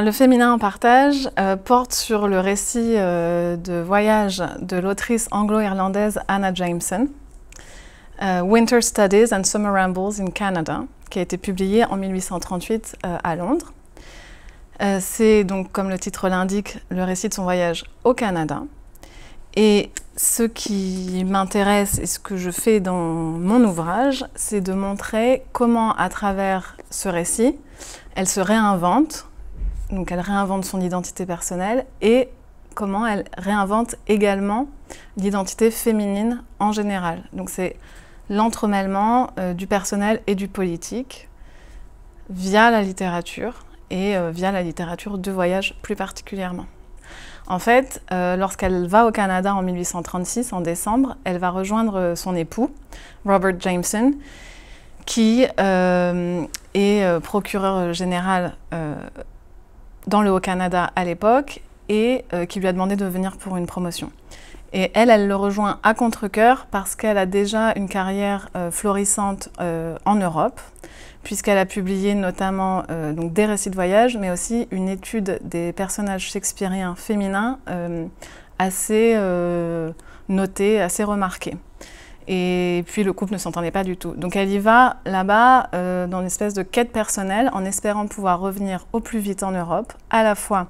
le féminin en partage euh, porte sur le récit euh, de voyage de l'autrice anglo-irlandaise Anna Jameson, euh, Winter Studies and Summer Rambles in Canada, qui a été publié en 1838 à Londres. C'est donc, comme le titre l'indique, le récit de son voyage au Canada. Et ce qui m'intéresse et ce que je fais dans mon ouvrage, c'est de montrer comment, à travers ce récit, elle se réinvente donc elle réinvente son identité personnelle et comment elle réinvente également l'identité féminine en général. Donc c'est l'entremêlement euh, du personnel et du politique via la littérature et euh, via la littérature de voyage plus particulièrement. En fait, euh, lorsqu'elle va au Canada en 1836, en décembre, elle va rejoindre son époux, Robert Jameson, qui est procureur général dans le Haut-Canada à l'époque et euh, qui lui a demandé de venir pour une promotion. Et elle, elle le rejoint à contre-coeur parce qu'elle a déjà une carrière euh, florissante euh, en Europe, puisqu'elle a publié notamment des récits de voyage, mais aussi une étude des personnages shakespeariens féminins assez notée, assez remarquée. Et puis le couple ne s'entendait pas du tout. Donc elle y va là-bas euh, dans une espèce de quête personnelle en espérant pouvoir revenir au plus vite en Europe, à la fois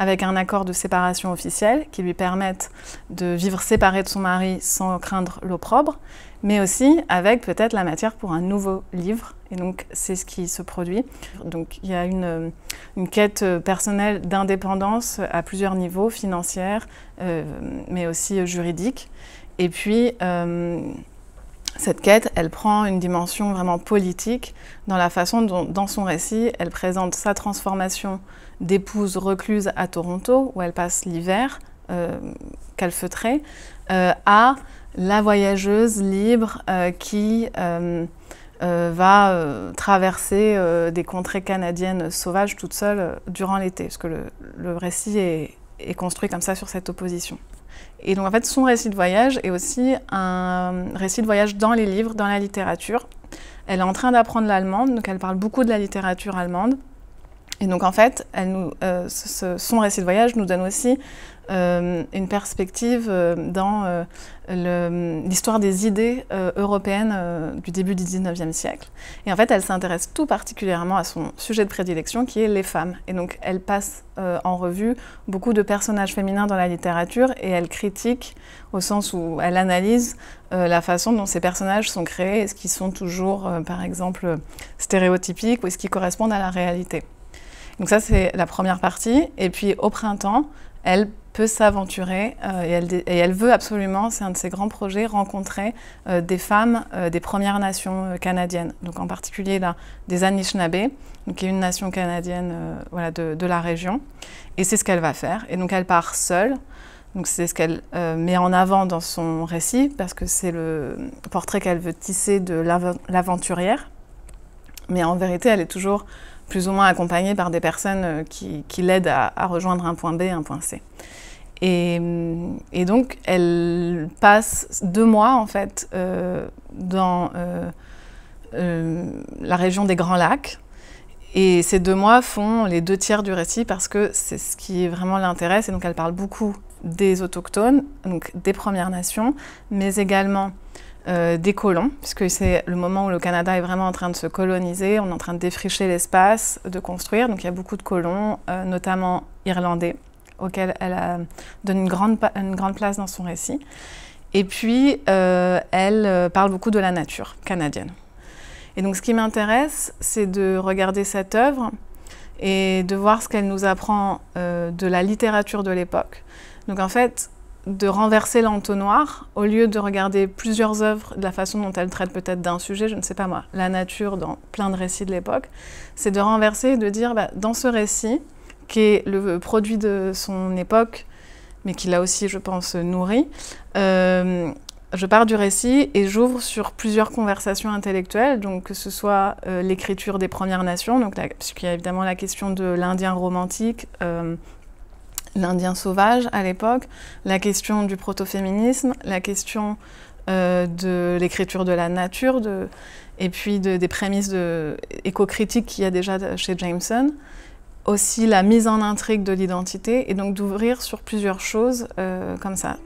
avec un accord de séparation officiel qui lui permette de vivre séparée de son mari sans craindre l'opprobre, mais aussi avec peut-être la matière pour un nouveau livre. Et donc c'est ce qui se produit. Donc il y a une, quête personnelle d'indépendance à plusieurs niveaux, financière, euh, mais aussi juridique. Et puis, euh, cette quête, elle prend une dimension vraiment politique dans la façon dont, dans son récit, elle présente sa transformation d'épouse recluse à Toronto, où elle passe l'hiver, euh, calfeutrée, euh, à la voyageuse libre euh, qui va traverser des contrées canadiennes sauvages toute seule durant l'été, parce que le, récit est construit comme ça sur cette opposition. Et donc en fait, son récit de voyage est aussi un récit de voyage dans les livres, dans la littérature. Elle est en train d'apprendre l'allemand, donc elle parle beaucoup de la littérature allemande. Et donc en fait, euh, son récit de voyage nous donne aussi euh, une perspective euh, dans l'histoire des idées européennes du début du 19e siècle. Et en fait, elle s'intéresse tout particulièrement à son sujet de prédilection qui est les femmes. Et donc elle passe en revue beaucoup de personnages féminins dans la littérature et elle critique au sens où elle analyse la façon dont ces personnages sont créés, est-ce qu'ils sont toujours par exemple stéréotypiques ou est-ce qu'ils correspondent à la réalité. Donc ça, c'est la première partie. Et puis au printemps, elle peut s'aventurer euh, et, elle, veut absolument, c'est un de ses grands projets, rencontrer euh, des femmes euh, des Premières Nations canadiennes, donc en particulier des Anishinaabe, qui est une nation canadienne voilà, de, de, la région. Et c'est ce qu'elle va faire. Et donc elle part seule. Donc c'est ce qu'elle met en avant dans son récit, parce que c'est le portrait qu'elle veut tisser de l'aventurière. Mais en vérité, elle est toujours plus ou moins accompagnée par des personnes euh, qui, qui l'aident à, rejoindre un point B, un point C. Et, donc, elle passe deux mois, en fait, euh, dans euh, la région des Grands Lacs. Et ces deux mois font les deux tiers du récit parce que c'est ce qui vraiment l'intéresse. Et donc, elle parle beaucoup des autochtones, donc des Premières Nations, mais également euh, des colons, puisque c'est le moment où le Canada est vraiment en train de se coloniser, on est en train de défricher l'espace, de construire. Donc il y a beaucoup de colons, euh, notamment irlandais, auxquels elle donne une grande, place dans son récit. Et puis, euh, elle parle beaucoup de la nature canadienne. Et donc ce qui m'intéresse, c'est de regarder cette œuvre et de voir ce qu'elle nous apprend de la littérature de l'époque. Donc en fait, de renverser l'entonnoir au lieu de regarder plusieurs œuvres de la façon dont elles traitent peut-être d'un sujet, je ne sais pas moi, la nature dans plein de récits de l'époque, c'est de renverser et de dire bah, dans ce récit, qui est le produit de son époque, mais qui l'a aussi, je pense, nourri, euh, je pars du récit et j'ouvre sur plusieurs conversations intellectuelles, donc que ce soit euh, l'écriture des Premières Nations, donc puisqu'il y a évidemment la question de l'Indien romantique. Euh, l'Indien sauvage à l'époque, la question du proto-féminisme, la question euh, de l'écriture de la nature, et puis des prémices de, éco-critiques qu'il y a déjà chez Jameson, aussi la mise en intrigue de l'identité, et donc d'ouvrir sur plusieurs choses euh, comme ça.